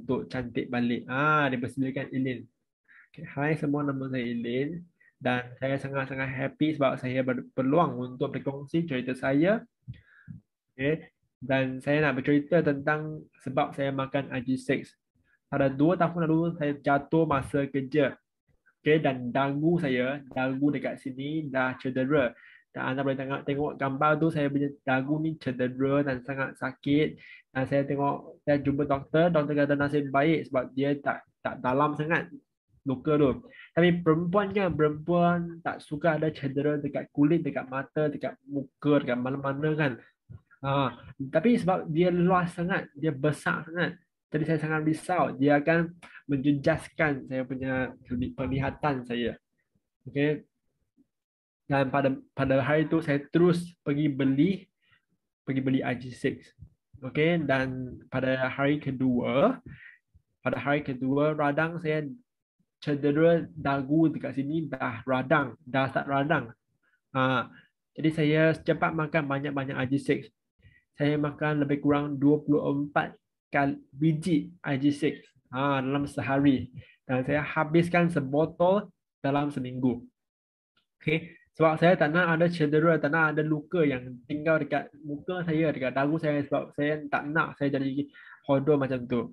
untuk cantik balik. Ah, dia bersembilkan Elin. Okay, hai semua, nama saya Elin dan saya sangat-sangat happy sebab saya berpeluang untuk berkongsi cerita saya. Okay. Dan saya nak bercerita tentang sebab saya makan IG6. Pada dua tahun lalu, saya jatuh masa kerja. Okay, dan dagu saya, dagu dekat sini dah cedera. Dan anda boleh tengok, tengok gambar tu saya punya dagu ni cedera dan sangat sakit. Dan saya tengok saya jumpa doktor, doktor kata nasib baik sebab dia tak tak dalam sangat luka tu. Tapi perempuan kan, perempuan tak suka ada cedera dekat kulit, dekat mata, dekat muka, dekat mana-mana kan. Ha. tapi sebab dia luas sangat, dia besar sangat. Jadi saya sangat risau dia akan menjejaskan saya punya penglihatan saya. Okay dan pada pada hari itu saya terus pergi beli pergi beli IG6 okey dan pada hari kedua pada hari kedua radang saya cedera dagu dekat sini dah radang dah start radang ha, jadi saya cepat makan banyak-banyak IG6 saya makan lebih kurang 24 kali biji IG6 ha, dalam sehari dan saya habiskan sebotol dalam seminggu okey sebab saya tak nak ada cedera, tak nak ada luka yang tinggal dekat muka saya, dekat dagu saya sebab saya tak nak saya jadi hodoh macam tu.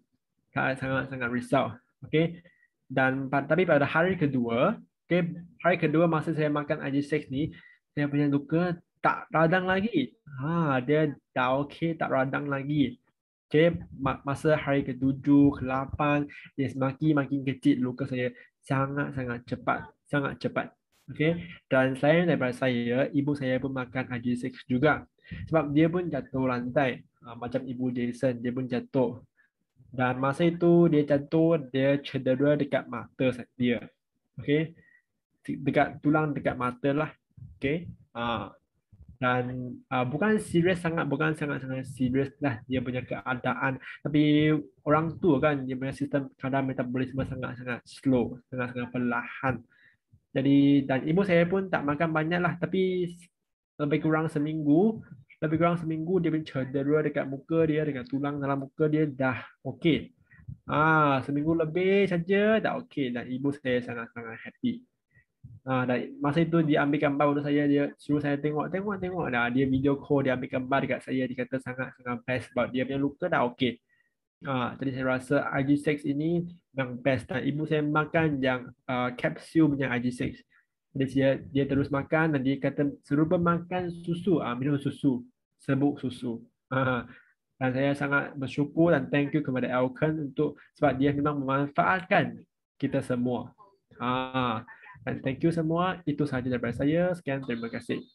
Sangat-sangat risau. Okay. Dan tapi pada hari kedua, okay, hari kedua masa saya makan IG6 ni, saya punya luka tak radang lagi. Ha, dia dah okay, tak radang lagi. Okay, masa hari ke-7, ke-8, dia semakin makin kecil luka saya sangat-sangat cepat. Sangat cepat. Okay. Dan saya daripada saya, ibu saya pun makan RG6 juga. Sebab dia pun jatuh lantai. Ah, macam ibu Jason, dia pun jatuh. Dan masa itu dia jatuh, dia cedera dekat mata dia. Okay. Dekat tulang, dekat mata lah. Okay. ah dan uh, bukan serius sangat, bukan sangat-sangat serius lah dia punya keadaan. Tapi orang tua kan, dia punya sistem kadar metabolisme sangat-sangat slow, sangat-sangat perlahan. Jadi dan ibu saya pun tak makan banyak lah tapi lebih kurang seminggu lebih kurang seminggu dia pun cedera dekat muka dia dekat tulang dalam muka dia dah okey. Ah seminggu lebih saja dah okey dan ibu saya sangat sangat happy. Ah dan masa itu dia ambil gambar untuk saya dia suruh saya tengok tengok tengok dah dia video call dia ambil gambar dekat saya dia kata sangat sangat best sebab dia punya luka dah okey. Ah, ha, jadi saya rasa IG6 ini yang best. Dan ibu saya makan yang uh, kapsul punya IG6. Jadi dia, dia terus makan dan dia kata serupa makan susu, ah, minum susu, sebuk susu. Ah, dan saya sangat bersyukur dan thank you kepada Elkan untuk sebab dia memang memanfaatkan kita semua. Ah, dan thank you semua. Itu sahaja daripada saya. Sekian, terima kasih.